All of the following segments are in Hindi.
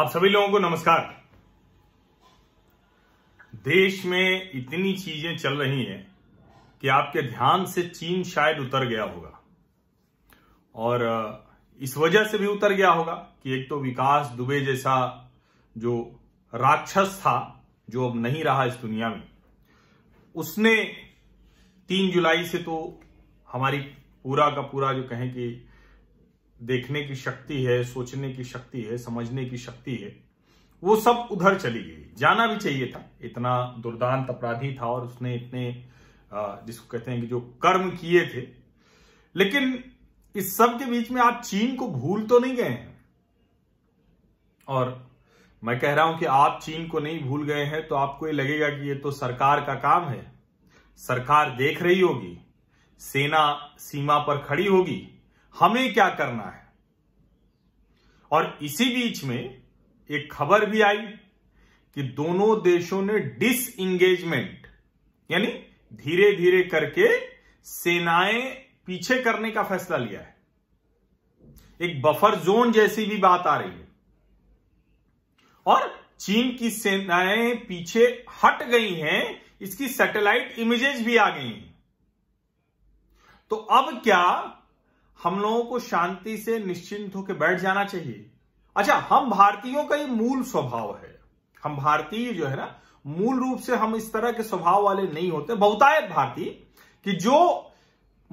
आप सभी लोगों को नमस्कार देश में इतनी चीजें चल रही हैं कि आपके ध्यान से चीन शायद उतर गया होगा और इस वजह से भी उतर गया होगा कि एक तो विकास दुबे जैसा जो राक्षस था जो अब नहीं रहा इस दुनिया में उसने तीन जुलाई से तो हमारी पूरा का पूरा जो कहें कि देखने की शक्ति है सोचने की शक्ति है समझने की शक्ति है वो सब उधर चली गई जाना भी चाहिए था इतना दुर्दांत अपराधी था और उसने इतने जिसको कहते हैं कि जो कर्म किए थे लेकिन इस सब के बीच में आप चीन को भूल तो नहीं गए हैं और मैं कह रहा हूं कि आप चीन को नहीं भूल गए हैं तो आपको ये लगेगा कि ये तो सरकार का काम है सरकार देख रही होगी सेना सीमा पर खड़ी होगी हमें क्या करना है और इसी बीच में एक खबर भी आई कि दोनों देशों ने इंगेजमेंट यानी धीरे धीरे करके सेनाएं पीछे करने का फैसला लिया है एक बफर जोन जैसी भी बात आ रही है और चीन की सेनाएं पीछे हट गई हैं इसकी सैटेलाइट इमेजेस भी आ गई हैं तो अब क्या हम लोगों को शांति से निश्चिंत होकर बैठ जाना चाहिए अच्छा हम भारतीयों का ये मूल स्वभाव है हम भारतीय जो है ना मूल रूप से हम इस तरह के स्वभाव वाले नहीं होते बहुतायत भारतीय कि जो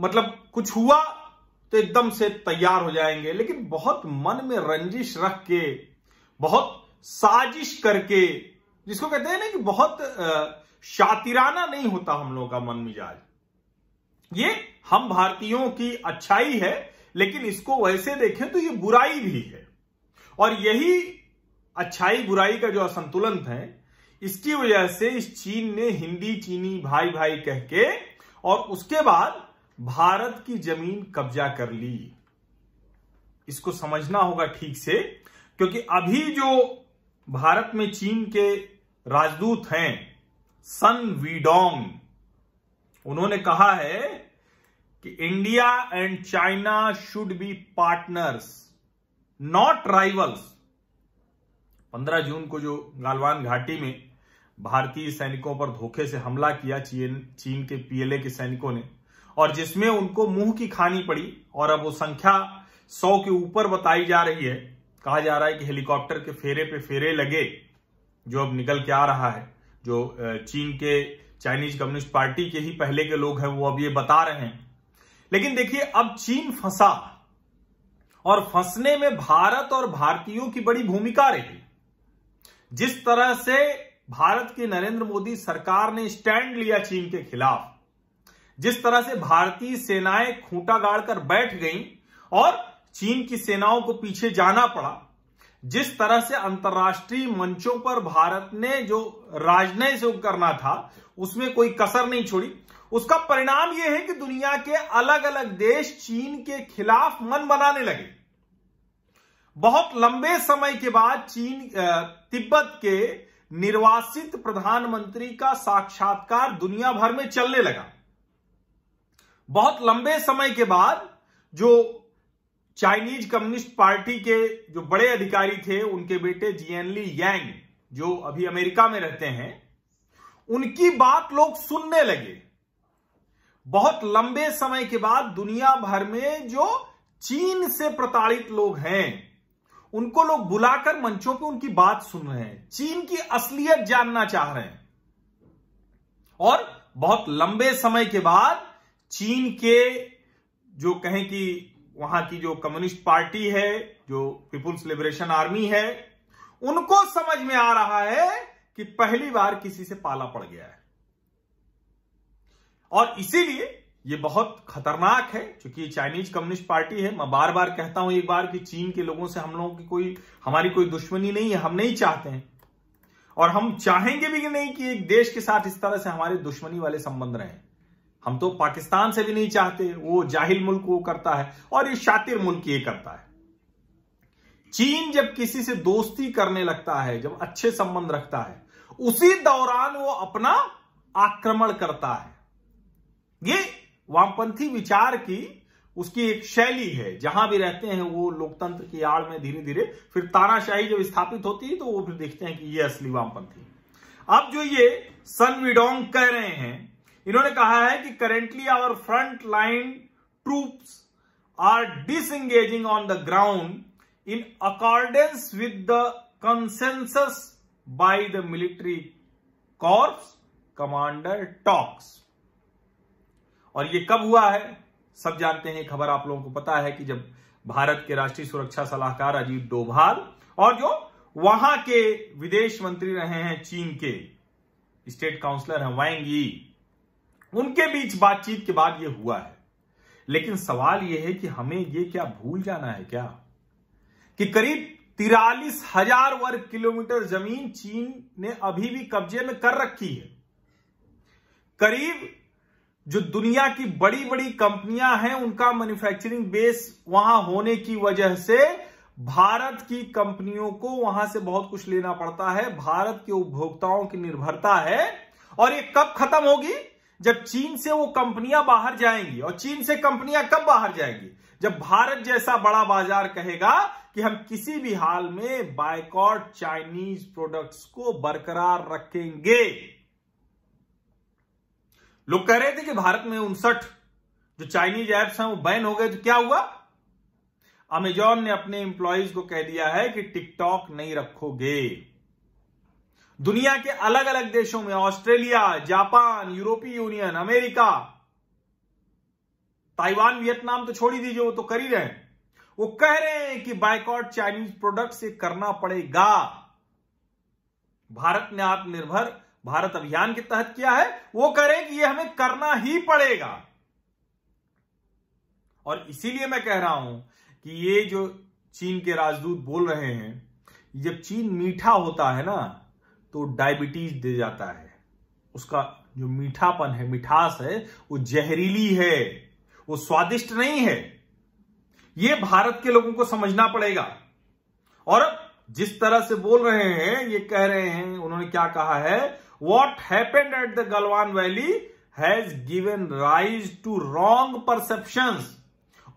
मतलब कुछ हुआ तो एकदम से तैयार हो जाएंगे लेकिन बहुत मन में रंजिश रख के बहुत साजिश करके जिसको कहते हैं ना कि बहुत शातिराना नहीं होता हम लोगों का मन मिजाज ये हम भारतीयों की अच्छाई है लेकिन इसको वैसे देखें तो ये बुराई भी है और यही अच्छाई बुराई का जो असंतुलन है इसकी वजह से इस चीन ने हिंदी चीनी भाई भाई कह के और उसके बाद भारत की जमीन कब्जा कर ली इसको समझना होगा ठीक से क्योंकि अभी जो भारत में चीन के राजदूत हैं सन वीडोंग उन्होंने कहा है कि India and China should be partners not rivals 15 जून को जो गालवान घाटी में भारतीय सैनिकों पर धोखे से हमला किया चीन चीन के पीएलए के सैनिकों ने और जिसमें उनको मुंह की खानी पड़ी और अब वो संख्या सौ के ऊपर बताई जा रही है कहा जा रहा है कि हेलीकॉप्टर के फेरे पे फेरे लगे जो अब निकल के आ रहा है जो चीन के चाइनीज कम्युनिस्ट पार्टी के ही पहले के लोग हैं वो अब ये बता रहे हैं लेकिन देखिए अब चीन फंसा और फंसने में भारत और भारतीयों की बड़ी भूमिका रही जिस तरह से भारत की नरेंद्र मोदी सरकार ने स्टैंड लिया चीन के खिलाफ जिस तरह से भारतीय सेनाएं खूंटा गाड़कर बैठ गईं और चीन की सेनाओं को पीछे जाना पड़ा जिस तरह से अंतर्राष्ट्रीय मंचों पर भारत ने जो राजनय से करना था उसमें कोई कसर नहीं छोड़ी उसका परिणाम यह है कि दुनिया के अलग अलग देश चीन के खिलाफ मन बनाने लगे बहुत लंबे समय के बाद चीन तिब्बत के निर्वासित प्रधानमंत्री का साक्षात्कार दुनिया भर में चलने लगा बहुत लंबे समय के बाद जो चाइनीज कम्युनिस्ट पार्टी के जो बड़े अधिकारी थे उनके बेटे जीएनली यांग जो अभी अमेरिका में रहते हैं उनकी बात लोग सुनने लगे बहुत लंबे समय के बाद दुनिया भर में जो चीन से प्रताड़ित लोग हैं उनको लोग बुलाकर मंचों पे उनकी बात सुन रहे हैं चीन की असलियत जानना चाह रहे हैं और बहुत लंबे समय के बाद चीन के जो कहें कि वहां की जो कम्युनिस्ट पार्टी है जो पीपुल्स लिबरेशन आर्मी है उनको समझ में आ रहा है कि पहली बार किसी से पाला पड़ गया है और इसीलिए ये बहुत खतरनाक है क्योंकि चाइनीज कम्युनिस्ट पार्टी है मैं बार बार कहता हूं एक बार कि चीन के लोगों से हम लोगों की कोई हमारी कोई दुश्मनी नहीं है हम नहीं चाहते हैं और हम चाहेंगे भी कि नहीं कि एक देश के साथ इस तरह से हमारे दुश्मनी वाले संबंध रहे हम तो पाकिस्तान से भी नहीं चाहते वो जाहिल मुल्क वो करता है और ये शातिर मुल्क ये करता है चीन जब किसी से दोस्ती करने लगता है जब अच्छे संबंध रखता है उसी दौरान वो अपना आक्रमण करता है ये वामपंथी विचार की उसकी एक शैली है जहां भी रहते हैं वो लोकतंत्र की आड़ में धीरे धीरे फिर तानाशाही जब स्थापित होती है तो वो फिर देखते हैं कि ये असली वामपंथी अब जो ये सन विडोंग कह रहे हैं इन्होंने कहा है कि currently our front line troops are disengaging on the ground in accordance with the consensus by the military corps commander talks और ये कब हुआ है सब जानते हैं खबर आप लोगों को पता है कि जब भारत के राष्ट्रीय सुरक्षा सलाहकार अजीत डोभाल और जो वहां के विदेश मंत्री रहे हैं चीन के स्टेट काउंसलर हैं वांग यी उनके बीच बातचीत के बाद यह हुआ है लेकिन सवाल यह है कि हमें यह क्या भूल जाना है क्या कि करीब तिरालीस हजार वर्ग किलोमीटर जमीन चीन ने अभी भी कब्जे में कर रखी है करीब जो दुनिया की बड़ी बड़ी कंपनियां हैं उनका मैन्युफैक्चरिंग बेस वहां होने की वजह से भारत की कंपनियों को वहां से बहुत कुछ लेना पड़ता है भारत के उपभोक्ताओं की निर्भरता है और ये कब खत्म होगी जब चीन से वो कंपनियां बाहर जाएंगी और चीन से कंपनियां कब बाहर जाएंगी जब भारत जैसा बड़ा बाजार कहेगा कि हम किसी भी हाल में बायकॉट चाइनीज प्रोडक्ट्स को बरकरार रखेंगे लोग कह रहे थे कि भारत में उनसठ जो चाइनीज ऐप्स हैं वो बैन हो गए तो क्या हुआ अमेजॉन ने अपने इंप्लॉयज को कह दिया है कि टिकटॉक नहीं रखोगे दुनिया के अलग अलग देशों में ऑस्ट्रेलिया जापान यूरोपीय यूनियन अमेरिका ताइवान वियतनाम तो छोड़ ही दीजिए वो तो कर ही रहे हैं वो कह रहे हैं कि बाइकॉट चाइनीज प्रोडक्ट से करना पड़ेगा भारत ने आत्मनिर्भर भारत अभियान के तहत किया है वो कह रहे हैं कि ये हमें करना ही पड़ेगा और इसीलिए मैं कह रहा हूं कि ये जो चीन के राजदूत बोल रहे हैं जब चीन मीठा होता है ना तो डायबिटीज दे जाता है उसका जो मीठापन है मिठास है वो जहरीली है वो स्वादिष्ट नहीं है ये भारत के लोगों को समझना पड़ेगा और जिस तरह से बोल रहे हैं ये कह रहे हैं उन्होंने क्या कहा है what happened at the Galwan valley has given rise to wrong perceptions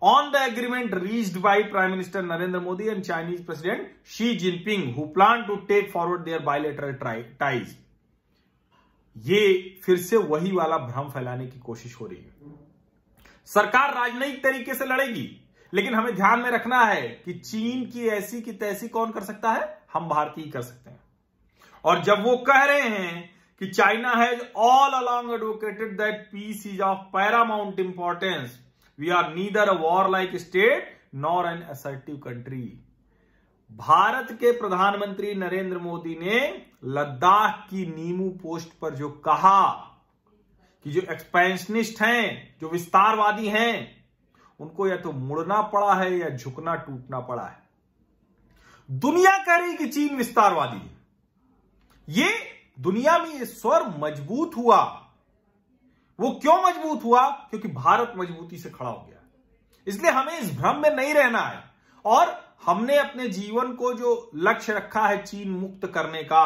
on the agreement reached by Prime Minister Narendra Modi and Chinese President Xi Jinping, who plan to take forward their bilateral ties ये फिर से वही वाला भ्रम फैलाने की कोशिश हो रही है सरकार राजनयिक तरीके से लड़ेगी लेकिन हमें ध्यान में रखना है कि चीन की ऐसी की तैसी कौन कर सकता है हम भारतीय कर सकते हैं और जब वो कह रहे हैं कि China has all along advocated that peace is of paramount importance we are neither a war like state nor an assertive country Bharat के प्रधानमंत्री नरेंद्र मोदी ने लद्दाख की नीमू पोस्ट पर जो कहा कि जो एक्सपेंशनिस्ट हैं जो विस्तारवादी हैं उनको या तो मुड़ना पड़ा है या झुकना टूटना पड़ा है दुनिया कह रही कि चीन विस्तारवादी है ये दुनिया में ये स्वर मजबूत हुआ वो क्यों मजबूत हुआ क्योंकि भारत मजबूती से खड़ा हो गया इसलिए हमें इस भ्रम में नहीं रहना है और हमने अपने जीवन को जो लक्ष्य रखा है चीन मुक्त करने का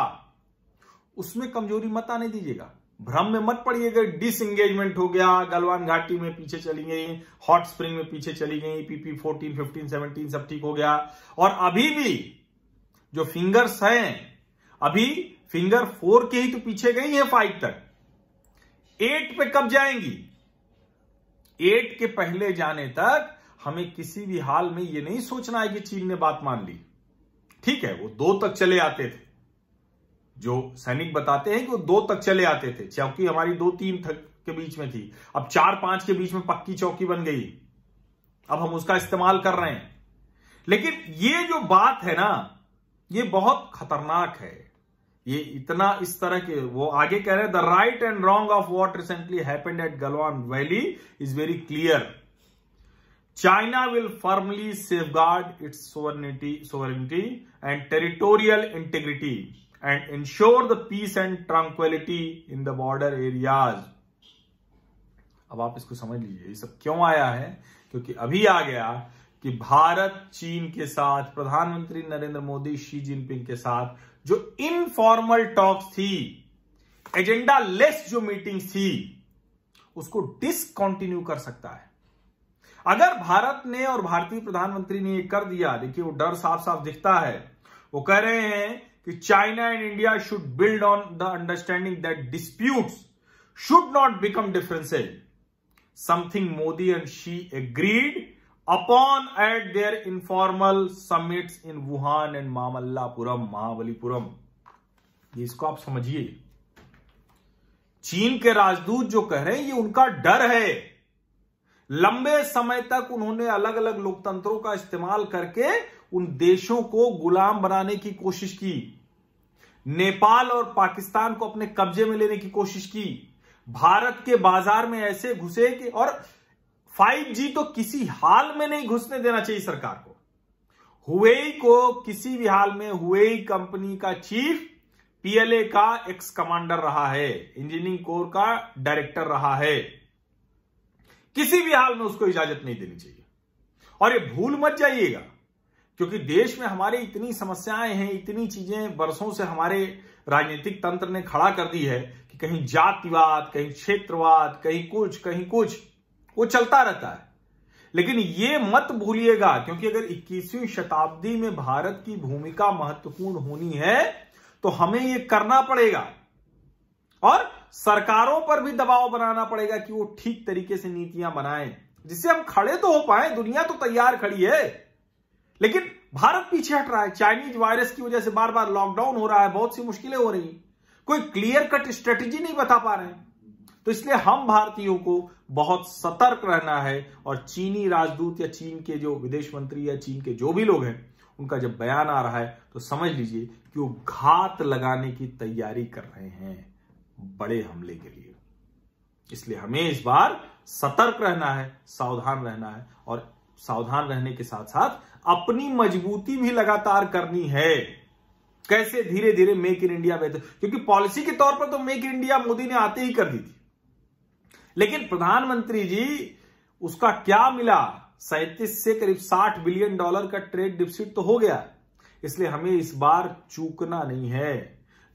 उसमें कमजोरी मत आने दीजिएगा भ्रम में मत पड़िएगा डिस एंगेजमेंट हो गया गलवान घाटी में पीछे चली गई हॉट स्प्रिंग में पीछे चली गई पीपी फोर्टीन फिफ्टीन सेवनटीन सब ठीक हो गया और अभी भी जो फिंगर्स हैं अभी फिंगर फोर के ही तो पीछे गई है फाइव तक एट पे कब जाएंगी एट के पहले जाने तक हमें किसी भी हाल में यह नहीं सोचना है कि चीन ने बात मान ली ठीक है वो दो तक चले आते थे जो सैनिक बताते हैं कि वो दो तक चले आते थे चौकी हमारी दो तीन तक के बीच में थी अब चार पांच के बीच में पक्की चौकी बन गई अब हम उसका इस्तेमाल कर रहे हैं लेकिन ये जो बात है ना ये बहुत खतरनाक है ये इतना इस तरह के वो आगे कह रहे हैं the right and wrong of what recently happened at Galwan valley is very clear China will firmly safeguard its sovereignty sovereignty and territorial integrity and ensure the peace and tranquillity in the border areas अब आप इसको समझ लीजिए ये सब क्यों आया है क्योंकि अभी आ गया कि भारत चीन के साथ प्रधानमंत्री नरेंद्र मोदी शी जिनपिंग के साथ जो इनफॉर्मल टॉक्स थी एजेंडा लेस जो मीटिंग थी उसको डिसकंटिन्यू कर सकता है अगर भारत ने और भारतीय प्रधानमंत्री ने यह कर दिया देखिए वो डर साफ साफ दिखता है वो कह रहे हैं कि China and India should build on the understanding that disputes should not become differences something Modi and Xi agreed upon at their informal summit in Wuhan and Mamallapuram Mahabalipuram इसको आप समझिए चीन के राजदूत जो कह रहे हैं ये उनका डर है लंबे समय तक उन्होंने अलग अलग लोकतंत्रों का इस्तेमाल करके उन देशों को गुलाम बनाने की कोशिश की नेपाल और पाकिस्तान को अपने कब्जे में लेने की कोशिश की भारत के बाजार में ऐसे घुसे कि और 5G तो किसी हाल में नहीं घुसने देना चाहिए सरकार को हुए को किसी भी हाल में हुए कंपनी का चीफ पीएलए का एक्स कमांडर रहा है इंजीनियरिंग कोर का डायरेक्टर रहा है किसी भी हाल में उसको इजाजत नहीं देनी चाहिए और ये भूल मत जाइएगा क्योंकि देश में हमारे इतनी समस्याएं हैं इतनी चीजें बरसों से हमारे राजनीतिक तंत्र ने खड़ा कर दी है कि कहीं जातिवाद कहीं क्षेत्रवाद कहीं कुछ कहीं कुछ वो चलता रहता है लेकिन ये मत भूलिएगा क्योंकि अगर 21वीं शताब्दी में भारत की भूमिका महत्वपूर्ण होनी है तो हमें ये करना पड़ेगा और सरकारों पर भी दबाव बनाना पड़ेगा कि वो ठीक तरीके से नीतियां बनाएं जिससे हम खड़े तो हो पाए दुनिया तो तैयार खड़ी है लेकिन भारत पीछे हट रहा है चाइनीज वायरस की वजह से बार बार लॉकडाउन हो रहा है बहुत सी मुश्किलें हो रही कोई क्लियर कट स्ट्रेटेजी नहीं बता पा रहे हैं तो इसलिए हम भारतीयों को बहुत सतर्क रहना है और चीनी राजदूत या चीन के जो विदेश मंत्री या चीन के जो भी लोग हैं उनका जब बयान आ रहा है तो समझ लीजिए कि वो घात लगाने की तैयारी कर रहे हैं बड़े हमले के लिए इसलिए हमें इस बार सतर्क रहना है सावधान रहना है और सावधान रहने के साथ साथ अपनी मजबूती भी लगातार करनी है कैसे धीरे धीरे मेक इन इंडिया बेहतर क्योंकि पॉलिसी के तौर पर तो मेक इन इंडिया मोदी ने आते ही कर दी थी लेकिन प्रधानमंत्री जी उसका क्या मिला सैतीस से करीब साठ बिलियन डॉलर का ट्रेड डिफिसिट तो हो गया इसलिए हमें इस बार चूकना नहीं है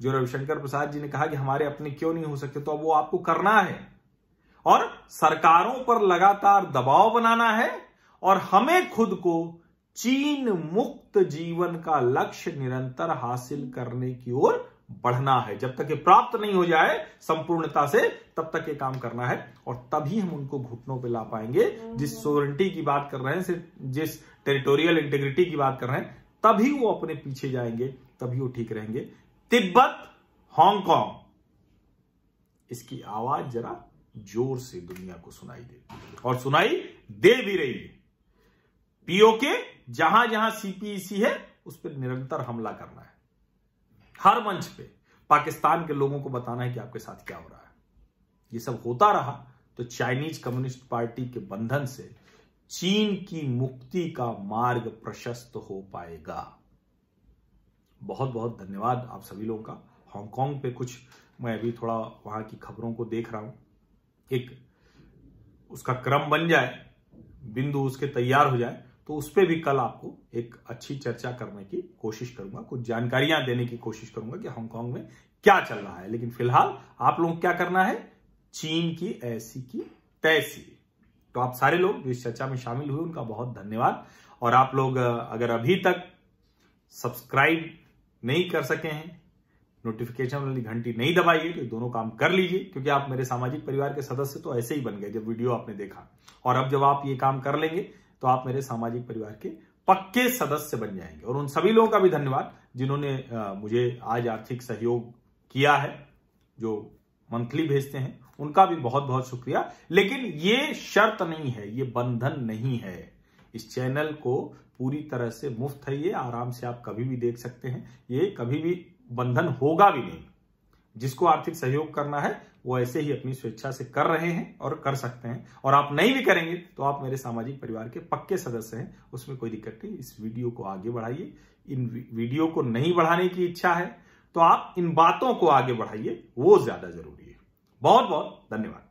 जो रविशंकर प्रसाद जी ने कहा कि हमारे अपने क्यों नहीं हो सकते तो अब वो आपको करना है और सरकारों पर लगातार दबाव बनाना है और हमें खुद को चीन मुक्त जीवन का लक्ष्य निरंतर हासिल करने की ओर बढ़ना है जब तक ये प्राप्त नहीं हो जाए संपूर्णता से तब तक ये काम करना है और तभी हम उनको घुटनों पे ला पाएंगे जिस सोवरेंटी की बात कर रहे हैं सिर्फ जिस टेरिटोरियल इंटीग्रिटी की बात कर रहे हैं तभी वो अपने पीछे जाएंगे तभी वो ठीक रहेंगे तिब्बत हांगकांग इसकी आवाज जरा जोर से दुनिया को सुनाई दे और सुनाई दे भी रही है पीओके जहां जहां सीपीसी e है उस पर निरंतर हमला करना है हर मंच पे पाकिस्तान के लोगों को बताना है कि आपके साथ क्या हो रहा है ये सब होता रहा तो चाइनीज कम्युनिस्ट पार्टी के बंधन से चीन की मुक्ति का मार्ग प्रशस्त हो पाएगा बहुत बहुत धन्यवाद आप सभी लोगों का हांगकांग पे कुछ मैं अभी थोड़ा वहां की खबरों को देख रहा हूं एक उसका क्रम बन जाए बिंदु उसके तैयार हो जाए तो उस पर भी कल आपको एक अच्छी चर्चा करने की कोशिश करूंगा कुछ जानकारियां देने की कोशिश करूंगा कि हांगकांग में क्या चल रहा है लेकिन फिलहाल आप लोग क्या करना है चीन की ऐसी की तैसी तो आप सारे लोग जो इस चर्चा में शामिल हुए उनका बहुत धन्यवाद और आप लोग अगर अभी तक सब्सक्राइब नहीं कर सके हैं नोटिफिकेशन वाली घंटी नहीं दबाइए तो दोनों काम कर लीजिए क्योंकि आप मेरे सामाजिक परिवार के सदस्य तो ऐसे ही बन गए जब वीडियो आपने देखा और अब जब आप ये काम कर लेंगे तो आप मेरे सामाजिक परिवार के पक्के सदस्य बन जाएंगे और उन सभी लोगों का भी धन्यवाद जिन्होंने मुझे आज आर्थिक सहयोग किया है जो मंथली भेजते हैं उनका भी बहुत बहुत शुक्रिया लेकिन ये शर्त नहीं है ये बंधन नहीं है इस चैनल को पूरी तरह से मुफ्त है ये आराम से आप कभी भी देख सकते हैं ये कभी भी बंधन होगा भी नहीं जिसको आर्थिक सहयोग करना है वो ऐसे ही अपनी स्वेच्छा से कर रहे हैं और कर सकते हैं और आप नहीं भी करेंगे तो आप मेरे सामाजिक परिवार के पक्के सदस्य हैं उसमें कोई दिक्कत नहीं इस वीडियो को आगे बढ़ाइए इन वीडियो को नहीं बढ़ाने की इच्छा है तो आप इन बातों को आगे बढ़ाइए वो ज्यादा जरूरी है बहुत बहुत धन्यवाद